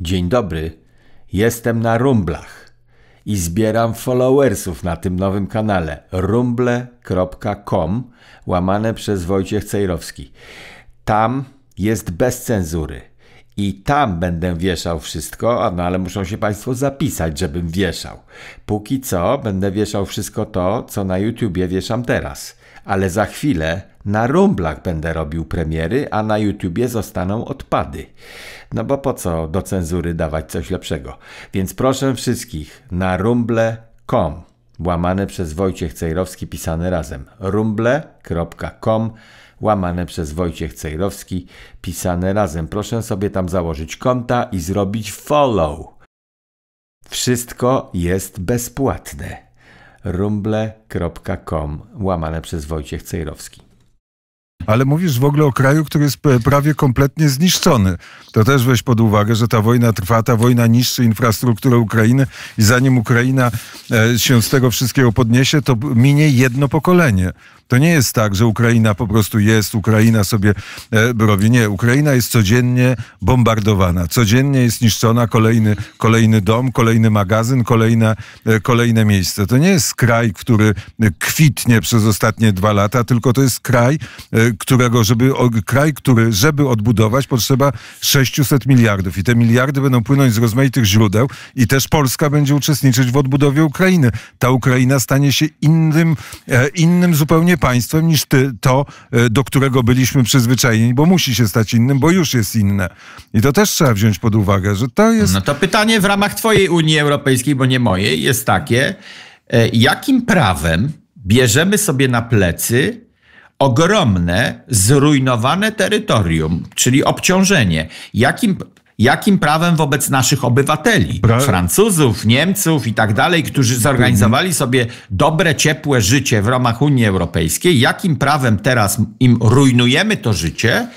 Dzień dobry, jestem na rumblach i zbieram followersów na tym nowym kanale rumble.com łamane przez Wojciech Cejrowski. Tam jest bez cenzury. I tam będę wieszał wszystko, no ale muszą się Państwo zapisać, żebym wieszał. Póki co będę wieszał wszystko to, co na YouTubie wieszam teraz, ale za chwilę na rumblach będę robił premiery, a na YouTubie zostaną odpady. No bo po co do cenzury dawać coś lepszego? Więc proszę wszystkich na rumble.com łamane przez Wojciech Cejrowski pisane razem. rumble.com łamane przez Wojciech Cejrowski pisane razem. Proszę sobie tam założyć konta i zrobić follow. Wszystko jest bezpłatne. rumble.com łamane przez Wojciech Cejrowski ale mówisz w ogóle o kraju, który jest prawie kompletnie zniszczony. To też weź pod uwagę, że ta wojna trwa, ta wojna niszczy infrastrukturę Ukrainy i zanim Ukraina e, się z tego wszystkiego podniesie, to minie jedno pokolenie. To nie jest tak, że Ukraina po prostu jest, Ukraina sobie e, robi. Nie, Ukraina jest codziennie bombardowana, codziennie jest niszczona kolejny, kolejny dom, kolejny magazyn, kolejne, kolejne miejsce. To nie jest kraj, który e, kwitnie przez ostatnie dwa lata, tylko to jest kraj, e, którego, żeby, kraj, który, żeby odbudować, potrzeba 600 miliardów. I te miliardy będą płynąć z rozmaitych źródeł i też Polska będzie uczestniczyć w odbudowie Ukrainy. Ta Ukraina stanie się innym, innym zupełnie państwem niż ty, to, e, do którego byliśmy przyzwyczajeni, bo musi się stać innym, bo już jest inne. I to też trzeba wziąć pod uwagę, że to jest. No to pytanie w ramach Twojej Unii Europejskiej, bo nie mojej, jest takie, e, jakim prawem bierzemy sobie na plecy ogromne, zrujnowane terytorium, czyli obciążenie. Jakim jakim prawem wobec naszych obywateli, pra... Francuzów, Niemców i tak dalej, którzy zorganizowali mhm. sobie dobre, ciepłe życie w ramach Unii Europejskiej, jakim prawem teraz im rujnujemy to życie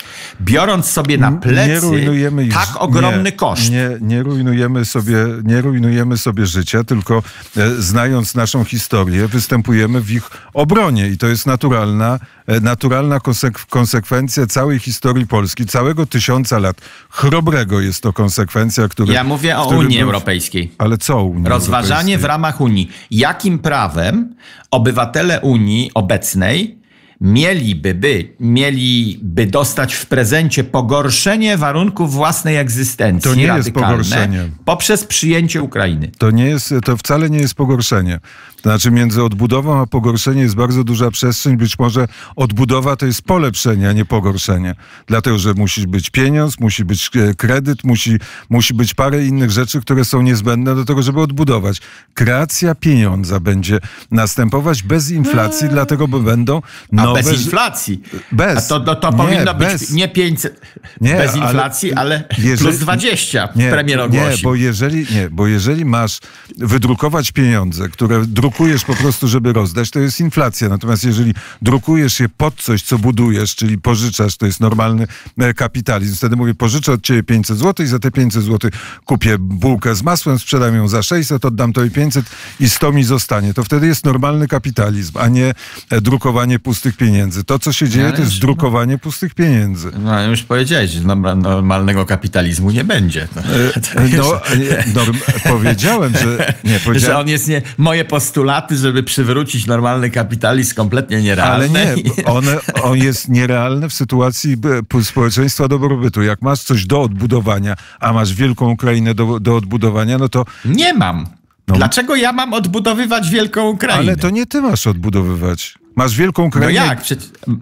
biorąc sobie na plecy już, tak ogromny nie, koszt. Nie, nie, rujnujemy sobie, nie rujnujemy sobie życia, tylko e, znając naszą historię, występujemy w ich obronie i to jest naturalna, e, naturalna konsek konsekwencja całej historii Polski, całego tysiąca lat. Chrobrego jest to konsekwencja, która. Ja mówię o Unii był, Europejskiej. Ale co Unii Rozważanie Europejskiej? w ramach Unii. Jakim prawem obywatele Unii obecnej mieliby by, mieliby dostać w prezencie pogorszenie warunków własnej egzystencji. To nie jest pogorszenie. Poprzez przyjęcie Ukrainy. To nie jest, to wcale nie jest pogorszenie. To znaczy między odbudową a pogorszeniem jest bardzo duża przestrzeń. Być może odbudowa to jest polepszenie, a nie pogorszenie. Dlatego, że musi być pieniądz, musi być e, kredyt, musi, musi być parę innych rzeczy, które są niezbędne do tego, żeby odbudować. Kreacja pieniądza będzie następować bez inflacji, dlatego bo będą nowe no, bez, bez, inflacji. Bez. A to, to, to nie, powinno być nie 500, nie, bez inflacji, ale, ale jeżeli, plus 20 nie, premier ogłosi. Nie bo, jeżeli, nie, bo jeżeli masz wydrukować pieniądze, które drukujesz po prostu, żeby rozdać, to jest inflacja. Natomiast jeżeli drukujesz je pod coś, co budujesz, czyli pożyczasz, to jest normalny e, kapitalizm. Wtedy mówię, pożyczę od ciebie 500 zł i za te 500 zł kupię bułkę z masłem, sprzedam ją za 600, oddam to i 500 i 100 mi zostanie. To wtedy jest normalny kapitalizm, a nie e, drukowanie pustych pieniędzy. To, co się dzieje, no, to jest no. drukowanie no, pustych pieniędzy. No już powiedziałeś, normalnego kapitalizmu nie będzie. No, e, no nie, no, powiedziałem, że... Nie, powiedziałem... Że on jest nie... Moje postulaty, żeby przywrócić normalny kapitalizm kompletnie nierealne. Ale nie, on, on jest nierealny w sytuacji społeczeństwa dobrobytu. Jak masz coś do odbudowania, a masz wielką Ukrainę do, do odbudowania, no to... Nie mam. No. Dlaczego ja mam odbudowywać wielką Ukrainę? Ale to nie ty masz odbudowywać. Masz wielką krainę. No jak?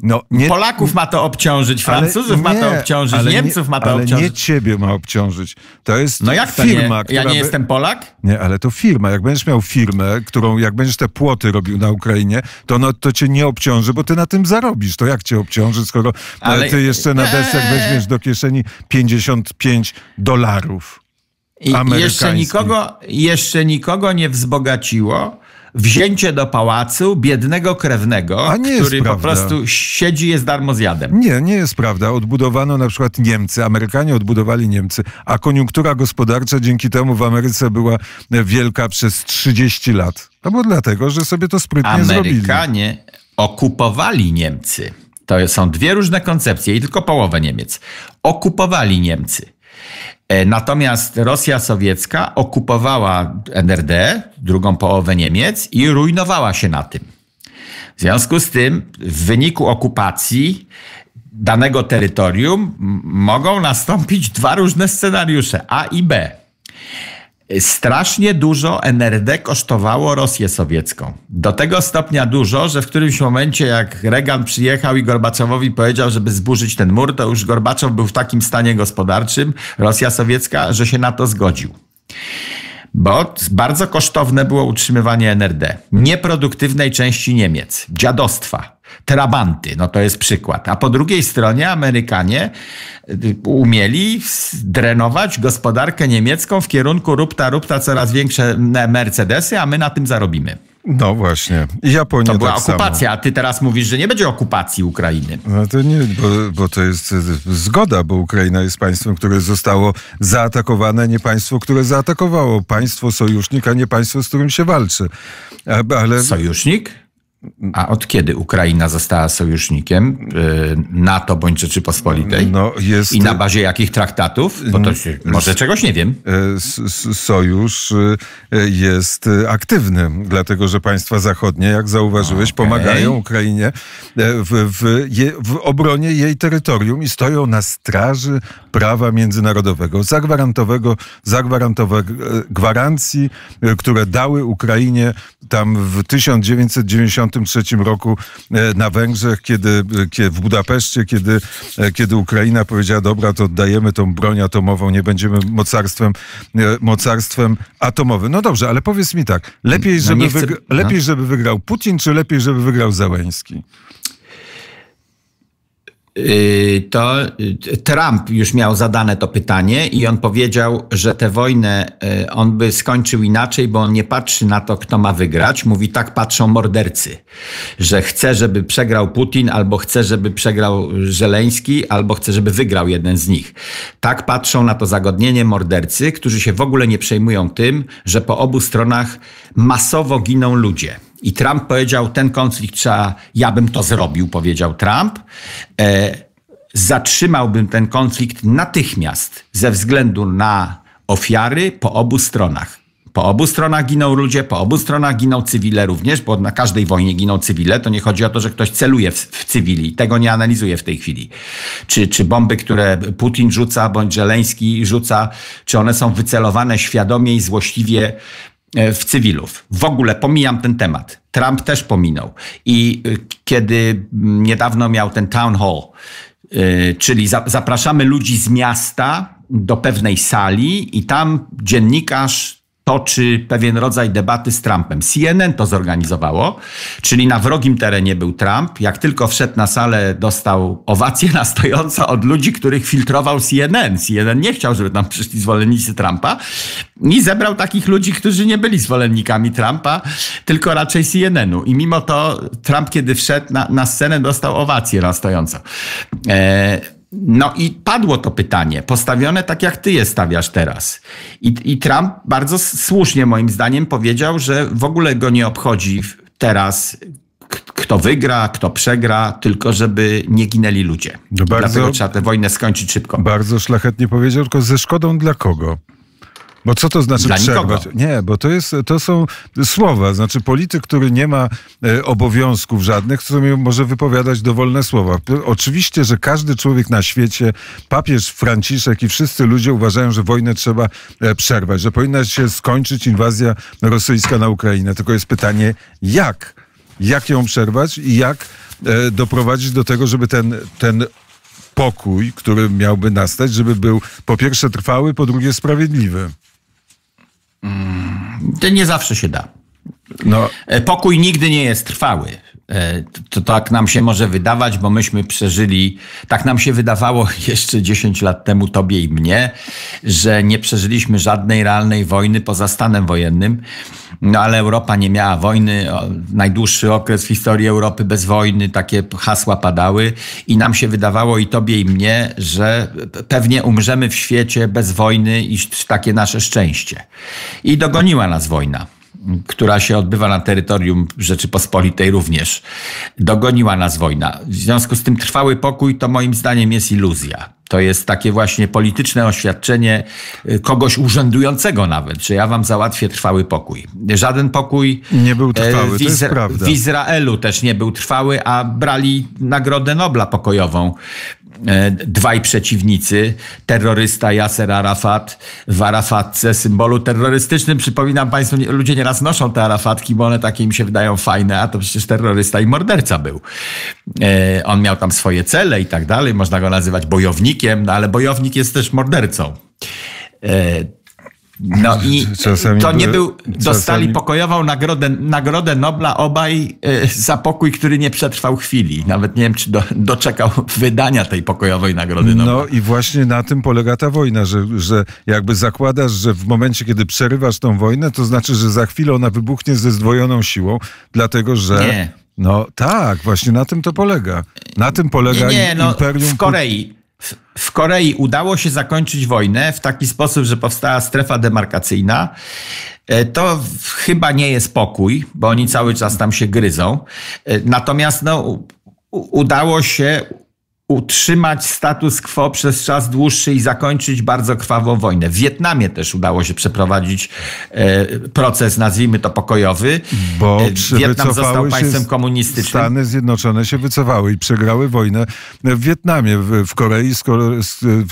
no, nie... Polaków ma to obciążyć, Francuzów nie, ma to obciążyć, Niemców ma to ale obciążyć. Ale nie ciebie ma obciążyć. To jest no jak firma. To nie? Ja nie by... jestem Polak? Nie, ale to firma. Jak będziesz miał firmę, którą, jak będziesz te płoty robił na Ukrainie, to, no, to cię nie obciąży, bo ty na tym zarobisz. To jak cię obciąży, skoro ale... ty jeszcze na deser eee. weźmiesz do kieszeni 55 dolarów. I jeszcze nikogo, jeszcze nikogo nie wzbogaciło, wzięcie do pałacu biednego krewnego, który po prostu siedzi jest darmo zjadem. Nie, nie jest prawda. Odbudowano na przykład Niemcy, Amerykanie odbudowali Niemcy, a koniunktura gospodarcza dzięki temu w Ameryce była wielka przez 30 lat. No bo dlatego, że sobie to sprytnie Amerykanie zrobili. Amerykanie okupowali Niemcy. To są dwie różne koncepcje i tylko połowę Niemiec. Okupowali Niemcy. E, natomiast Rosja sowiecka okupowała NRD, drugą połowę Niemiec i rujnowała się na tym. W związku z tym, w wyniku okupacji danego terytorium mogą nastąpić dwa różne scenariusze A i B. Strasznie dużo NRD kosztowało Rosję sowiecką. Do tego stopnia dużo, że w którymś momencie, jak Reagan przyjechał i Gorbaczowowi powiedział, żeby zburzyć ten mur, to już Gorbaczow był w takim stanie gospodarczym, Rosja sowiecka, że się na to zgodził bo bardzo kosztowne było utrzymywanie NRD, nieproduktywnej części Niemiec, dziadostwa. Trabanty, no to jest przykład. A po drugiej stronie Amerykanie y, umieli drenować gospodarkę niemiecką w kierunku rupta, rupta coraz większe Mercedesy, a my na tym zarobimy. No właśnie. Japonia to była tak okupacja, samo. a ty teraz mówisz, że nie będzie okupacji Ukrainy. No to nie, bo, bo, to jest e, zgoda, bo Ukraina jest państwem, które zostało zaatakowane, nie państwo, które zaatakowało. Państwo sojusznik, a nie państwo, z którym się walczy. Ale... Sojusznik? A od kiedy Ukraina została sojusznikiem y, NATO bądź Rzeczypospolitej? No jest... I na bazie jakich traktatów? Bo to się, mm, może czegoś nie wiem. Y, sojusz y, jest aktywny, dlatego że państwa zachodnie, jak zauważyłeś, okay. pomagają Ukrainie e, w, w, w obronie jej terytorium i stoją na straży prawa międzynarodowego, zagwarantowego, zagwarantowanego e, gwarancji, e, które dały Ukrainie tam w 1990 1993 roku e, na Węgrzech, kiedy, e, kiedy w Budapeszcie, kiedy, e, kiedy Ukraina powiedziała, dobra, to oddajemy tą broń atomową, nie będziemy mocarstwem, mocarstwem atomowym. No dobrze, ale powiedz mi tak, lepiej, no żeby, no chcę, lepiej żeby wygrał Putin, czy lepiej, żeby wygrał Załęski? Y, to y, Trump już miał zadane to pytanie i on powiedział, że tę wojnę y, on by skończył inaczej, bo on nie patrzy na to, kto ma wygrać. Mówi, tak patrzą mordercy, że chce, żeby przegrał Putin, albo chce, żeby przegrał Żeleński, albo chce, żeby wygrał jeden z nich. Tak patrzą na to zagodnienie mordercy, którzy się w ogóle nie przejmują tym, że po obu stronach masowo giną ludzie. I Trump powiedział, ten konflikt trzeba, ja bym to zrobił, powiedział Trump. E, zatrzymałbym ten konflikt natychmiast ze względu na ofiary po obu stronach. Po obu stronach giną ludzie, po obu stronach giną cywile również, bo na każdej wojnie giną cywile. To nie chodzi o to, że ktoś celuje w, w cywili. Tego nie analizuję w tej chwili. Czy, czy bomby, które Putin rzuca, bądź Żeleński rzuca, czy one są wycelowane świadomie i złośliwie E, w cywilów. W ogóle pomijam ten temat. Trump też pominął. I y, kiedy niedawno miał ten town hall, y, czyli zapraszamy ludzi z miasta do pewnej sali i tam dziennikarz toczy pewien rodzaj debaty z Trumpem. CNN to zorganizowało, czyli na wrogim terenie był Trump. Jak tylko wszedł na salę, dostał owację na stojąco od ludzi, których filtrował CNN. CNN nie chciał, żeby tam przyszli zwolennicy Trumpa i zebrał takich ludzi, którzy nie byli zwolennikami Trumpa, tylko raczej CNN-u. I mimo to Trump, kiedy wszedł na, na scenę, dostał owację na stojąco. E, no i padło to pytanie, postawione tak jak ty je stawiasz teraz. I, I, Trump bardzo słusznie moim zdaniem powiedział, że w ogóle go nie obchodzi teraz kto wygra, kto przegra, tylko żeby nie ginęli ludzie. No bardzo, Dlatego trzeba tę wojnę skończyć szybko. Bardzo szlachetnie powiedział, tylko ze szkodą dla kogo? Bo co to znaczy przerwać? Nie, bo to, jest, to są słowa. Znaczy polityk, który nie ma e, obowiązków żadnych, to może wypowiadać dowolne słowa. Oczywiście, że każdy człowiek na świecie, papież Franciszek i wszyscy ludzie uważają, że wojnę trzeba e, przerwać, że powinna się skończyć inwazja rosyjska na Ukrainę. Tylko jest pytanie, jak? Jak ją przerwać i jak e, doprowadzić do tego, żeby ten, ten pokój, który miałby nastać, żeby był po pierwsze trwały, po drugie sprawiedliwy. Mm, to nie zawsze się da. No. E, pokój nigdy nie jest trwały. E, to tak nam się może wydawać, bo myśmy przeżyli, tak nam się wydawało jeszcze 10 lat temu, tobie i mnie, że nie przeżyliśmy żadnej realnej wojny poza stanem wojennym no ale Europa nie miała wojny, najdłuższy okres w historii Europy bez wojny, takie hasła padały i nam się wydawało i tobie i mnie, że pewnie umrzemy w świecie bez wojny i takie nasze szczęście. I dogoniła nas wojna która się odbywa na terytorium Rzeczypospolitej również. Dogoniła nas wojna. W związku z tym trwały pokój to moim zdaniem jest iluzja. To jest takie właśnie polityczne oświadczenie y, kogoś urzędującego nawet, że ja wam załatwię trwały pokój. Żaden pokój nie był e, trwały, w, Izra- w Izraelu też nie był trwały, a brali Nagrodę Nobla pokojową E, dwaj przeciwnicy, terrorysta Yasser Arafat w Arafatce, symbolu terrorystycznym. Przypominam Państwu, ludzie nieraz noszą te Arafatki, bo one takie im się wydają fajne, a to przecież terrorysta i morderca był. E, on miał tam swoje cele i tak dalej, można go nazywać bojownikiem, no ale bojownik jest też mordercą. E, no i czasami to nie był, czasami... dostali pokojową nagrodę, nagrodę Nobla obaj e, za pokój, który nie przetrwał chwili. Nawet nie wiem, czy do, doczekał wydania tej pokojowej nagrody Nobla. No i właśnie na tym polega ta wojna, że, że jakby zakładasz, że w momencie, kiedy przerywasz tą wojnę, to znaczy, że za chwilę ona wybuchnie ze zdwojoną siłą, dlatego że... Nie. No tak, właśnie na tym to polega. Na tym polega nie, nie, no, imperium... W Korei w Korei udało się zakończyć wojnę w taki sposób, że powstała strefa demarkacyjna, e, to chyba nie jest pokój, bo oni cały czas tam się gryzą. E, natomiast no, udało się utrzymać status quo przez czas dłuższy i zakończyć bardzo krwawą wojnę. W Wietnamie też udało się przeprowadzić e, proces, nazwijmy to pokojowy, bo e, Wietnam został państwem komunistycznym. Stany Zjednoczone się wycofały i przegrały wojnę w Wietnamie. W Korei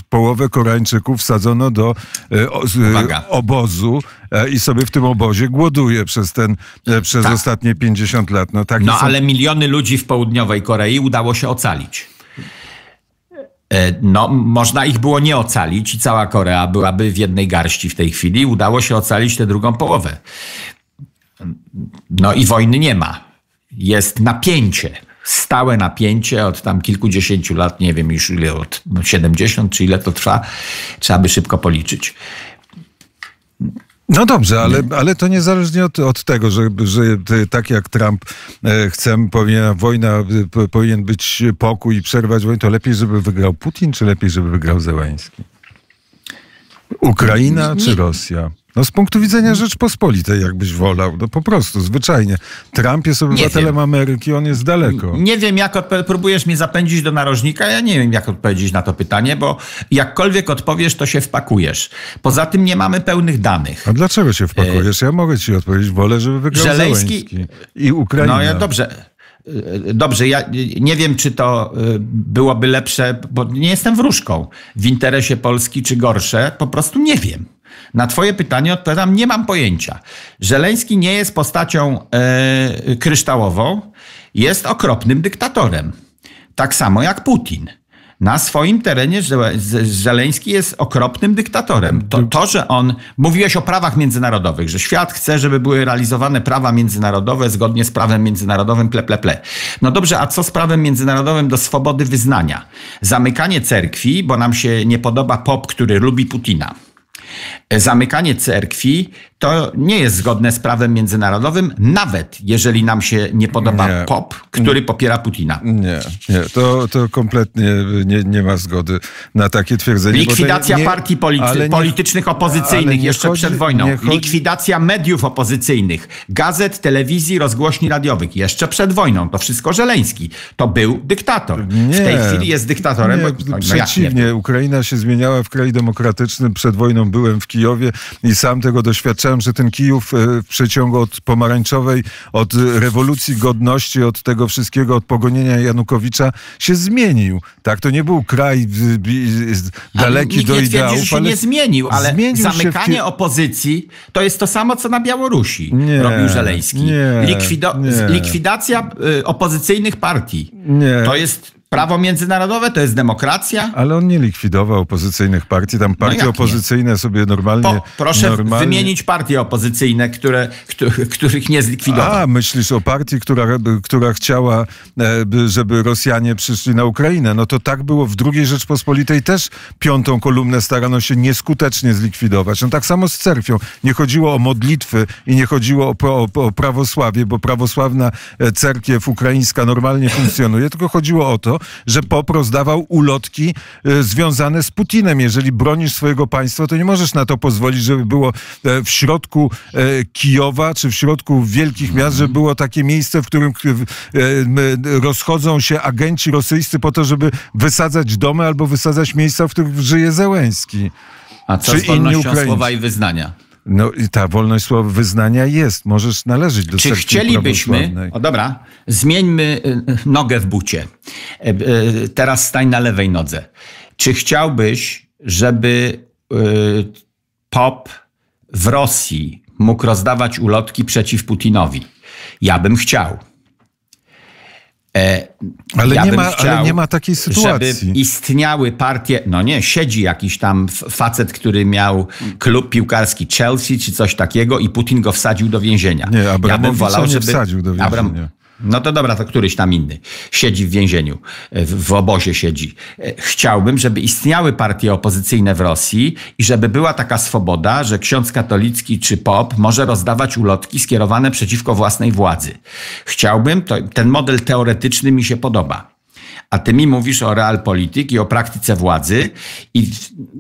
połowę Koreańczyków wsadzono do e, obozu i sobie w tym obozie głoduje przez ten przez tak. ostatnie 50 lat. No, tak no są... ale miliony ludzi w południowej Korei udało się ocalić. E, no, można ich było nie ocalić i cała Korea byłaby w jednej garści w tej chwili. Udało się ocalić tę drugą połowę. No i wojny nie ma. Jest napięcie, stałe napięcie od tam kilkudziesięciu lat, nie wiem już ile, od 70 no czy ile to trwa, trzeba by szybko policzyć. No dobrze, ale, ale to niezależnie od, od tego, że, że tak jak Trump e, chce, powinien wojna, e, powinien być pokój i przerwać wojnę, to lepiej, żeby wygrał Putin, czy lepiej, żeby wygrał Zełański? Ukraina czy Rosja? No z punktu widzenia Rzeczpospolitej, jakbyś wolał, no po prostu, zwyczajnie. Trump jest obywatelem Ameryki, on jest daleko. Nie wiem, jak próbujesz mnie zapędzić do narożnika, ja nie wiem, jak odpowiedzieć na to pytanie, bo jakkolwiek odpowiesz, to się wpakujesz. Poza tym nie mamy pełnych danych. A dlaczego się e, wpakujesz? Ja mogę ci odpowiedzieć, wolę, żeby wygrał Żeleński... i Ukraina. No ja dobrze. Dobrze, ja nie wiem, czy to y, byłoby lepsze, bo nie jestem wróżką w interesie Polski, czy gorsze. Po prostu nie wiem. Na Twoje pytanie odpowiadam, nie mam pojęcia. Żeleński nie jest postacią e, kryształową, jest okropnym dyktatorem. Tak samo jak Putin na swoim terenie Żeleński jest okropnym dyktatorem. To, to, że on. Mówiłeś o prawach międzynarodowych, że świat chce, żeby były realizowane prawa międzynarodowe zgodnie z prawem międzynarodowym, ple, ple, ple. No dobrze, a co z prawem międzynarodowym do swobody wyznania? Zamykanie cerkwi, bo nam się nie podoba pop, który lubi Putina. E, zamykanie cerkwi to nie jest zgodne z prawem międzynarodowym, nawet jeżeli nam się nie podoba nie. POP, który popiera Putina. Nie, nie. To, to kompletnie nie, nie ma zgody na takie twierdzenie. Likwidacja nie, partii polity, politycznych opozycyjnych jeszcze chodzi, przed wojną. Chodzi, Likwidacja mediów opozycyjnych, gazet, telewizji, rozgłośni radiowych jeszcze przed wojną. To wszystko Żeleński. To był dyktator. W tej chwili jest dyktatorem. Bo, no, no, no przeciwnie, Ukraina się zmieniała w kraj demokratyczny. Przed wojną byłem w Kijowie i sam tego doświadczałem pisałem, że ten Kijów e, w przeciągu od pomarańczowej, od rewolucji godności, od tego wszystkiego, od pogonienia Janukowicza się zmienił. Tak, to nie był kraj daleki do ideału. się nie zmienił, ale zmienił zamykanie opozycji to jest to samo, co na Białorusi nie, robił Żeleński. Nie, Likwido... nie. Likwidacja y, opozycyjnych partii. Nie. To jest Prawo tak. międzynarodowe to jest demokracja. Ale on nie likwidował opozycyjnych partii. Tam no partie no opozycyjne nie? sobie normalnie. Po, proszę normalnie... wymienić partie opozycyjne, które, których nie zlikwidował. A, myślisz o partii, która, która chciała, e, żeby Rosjanie przyszli na Ukrainę. No to tak było w II Rzeczpospolitej też piątą kolumnę starano się nieskutecznie zlikwidować. No tak samo z cerkwią. Nie chodziło o modlitwy i nie chodziło o, o, o prawosławie, bo prawosławna e, cerkiew ukraińska normalnie funkcjonuje, tylko chodziło o to, że POP rozdawał ulotki e, związane z Putinem. Jeżeli bronisz swojego państwa, to nie możesz na to pozwolić, żeby było e, w środku e, Kijowa czy w środku wielkich miast, mhm. żeby było takie miejsce, w którym rozchodzą się agenci rosyjscy po to, żeby wysadzać domy albo wysadzać miejsca, w których żyje Zełęski. A co czy z wolnością słowa i wyznania? No i ta wolność słowa wyznania jest, możesz należeć do Czy chcielibyśmy, o dobra, zmieńmy y, y, nogę w bucie. E, e, teraz stań na lewej nodze. Czy chciałbyś, żeby y, pop w Rosji mógł rozdawać ulotki przeciw Putinowi? Ja bym chciał. E, ale, ja nie ma, chciał, ale nie ma takiej sytuacji. Żeby istniały partie, no nie, siedzi jakiś tam facet, który miał klub piłkarski Chelsea czy coś takiego i Putin go wsadził do więzienia. Nie, Abramowicza ja bym wolał, nie wsadził do więzienia. Abram, no to dobra, to któryś tam inny siedzi w więzieniu, e, w, w, obozie siedzi. E, chciałbym, żeby istniały partie opozycyjne w Rosji i żeby była taka swoboda, że ksiądz katolicki czy pop może rozdawać ulotki skierowane przeciwko własnej władzy. Chciałbym, to, ten model teoretyczny mi się podoba a ty mi mówisz o realpolitik i o praktyce władzy i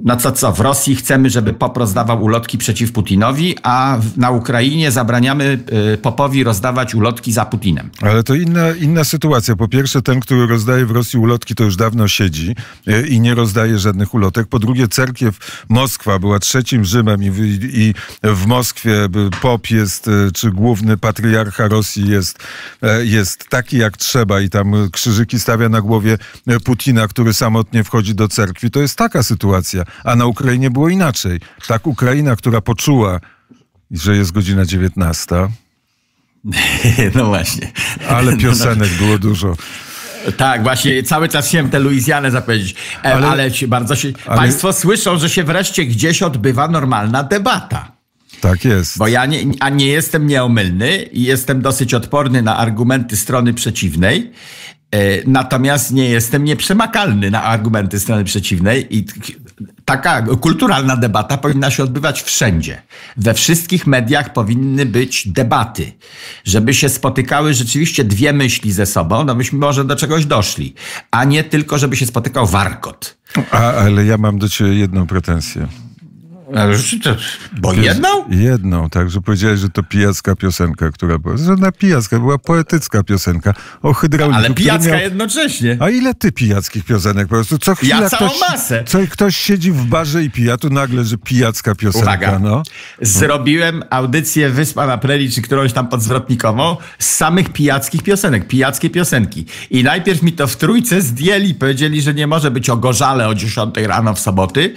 no co, co, w Rosji chcemy, żeby pop rozdawał ulotki przeciw Putinowi, a na Ukrainie zabraniamy y, popowi rozdawać ulotki za Putinem. Ale to inna, inna sytuacja. Po pierwsze, ten, który rozdaje w Rosji ulotki, to już dawno siedzi y, i nie rozdaje żadnych ulotek. Po drugie, cerkiew Moskwa była trzecim Rzymem i w, i w Moskwie pop jest, y, czy główny patriarcha Rosji jest, jest taki jak trzeba i tam krzyżyki stawia na na głowie e, Putina, który samotnie wchodzi do cerkwi. To jest taka sytuacja, a na Ukrainie było inaczej. Tak Ukraina, która poczuła, że jest godzina 19. No właśnie. Ale no piosenek było dużo. Tak, właśnie cały czas chciałem tę Luizjanę zapowiedzieć, e, ale, ale bardzo się. Ale... Państwo słyszą, że się wreszcie gdzieś odbywa normalna debata. Tak jest. Bo ja nie, a nie jestem nieomylny i jestem dosyć odporny na argumenty strony przeciwnej, E, natomiast nie jestem nieprzemakalny na argumenty strony przeciwnej i taka kulturalna debata powinna się odbywać wszędzie. We wszystkich mediach powinny być debaty, żeby się spotykały rzeczywiście dwie myśli ze sobą, no myśmy może do czegoś doszli, a nie tylko, żeby się spotykał warkot. A, ale ja mam do ciebie jedną pretensję. Ale to, bo jedną? Jedną, także powiedziałeś, że to pijacka piosenka, która była. Żadna pijacka, była poetycka piosenka o hydrauliku. Ale pijacka miał... jednocześnie. A ile ty pijackich piosenek po prostu? Co chwila ja całą ktoś, masę. Co, ktoś siedzi w barze i pija, tu nagle, że pijacka piosenka. Uwaga. No. Zrobiłem audycję Wyspa na Preli, czy którąś tam podzwrotnikową, z samych pijackich piosenek, pijackie piosenki. I najpierw mi to w trójce zdjęli, powiedzieli, że nie może być o gorzale o 10 rano w soboty,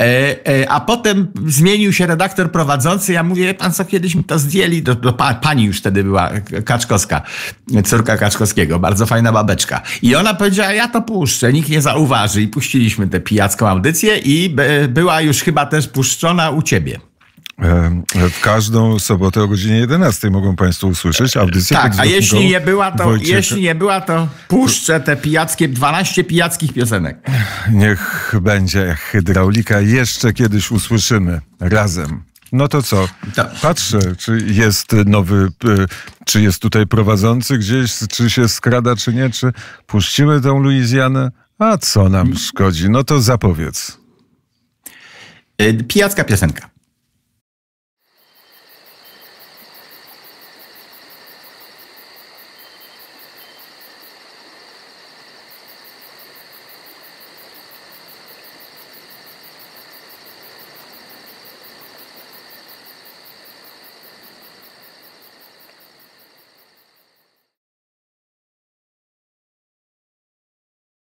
e, e, a potem potem zmienił się redaktor prowadzący. Ja mówię, pan co kiedyś mi to zdjęli? Do, do pa, pani już wtedy była Kaczkowska, córka Kaczkowskiego, bardzo fajna babeczka. I ona powiedziała, ja to puszczę, nikt nie zauważy. I puściliśmy tę pijacką audycję i by, była już chyba też puszczona u ciebie. W każdą sobotę o godzinie 11 mogą Państwo usłyszeć audycję. Tak, a jeśli nie, była, to, jeśli nie była, to puszczę te pijackie, 12 pijackich piosenek. Niech będzie hydraulika. Jeszcze kiedyś usłyszymy razem. No to co? Patrzę, czy jest nowy, e, czy jest tutaj prowadzący gdzieś, czy się skrada, czy nie, czy puścimy tą Luizjanę. A co nam szkodzi? No to zapowiedz. Y, pijacka piosenka.